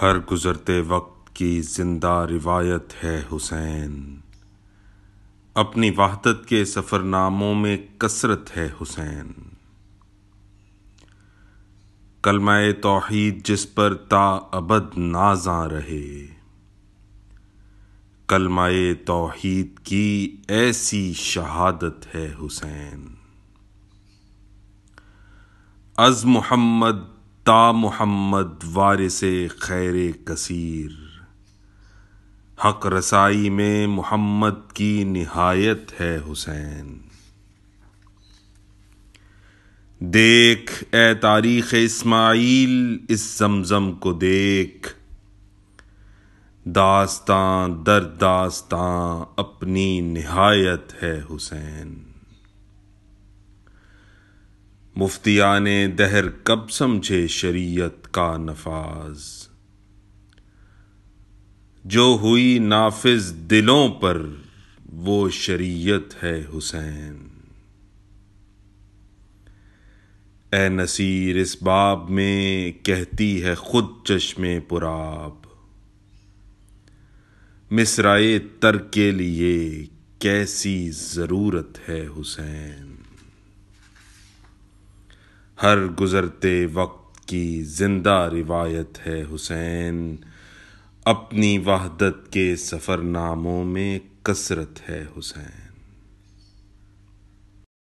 हर गुज़रते वक्त की जिंदा रिवायत है हुसैन अपनी वाहदत के सफ़रनामों में कसरत है हुसैन कलमाए तोहीद जिस पर ताबद नाजा रहे कलमाए तोहीद की ऐसी शहादत है हुसैन अज़ मोहम्मद ता मोहम्मद वारिस खैर कसीर हक रसाई में मोहम्मद की नहायत है हुसैन देख ए तारीख इस्माइल इस जमजम को देख दास्तां दर दास्तां अपनी नहायत है हुसैन ने दहर कब समझे शरीयत का नफाज जो हुई नाफिज दिलों पर वो शरीयत है हुसैन ए नसीर इस बाब में कहती है खुद चश्मे पुराब मिसराए तर के लिए कैसी ज़रूरत है हुसैन हर गुज़रते वक्त की ज़िंदा रिवायत है हुसैन अपनी वहदत के सफ़रनामों में कसरत है हुसैन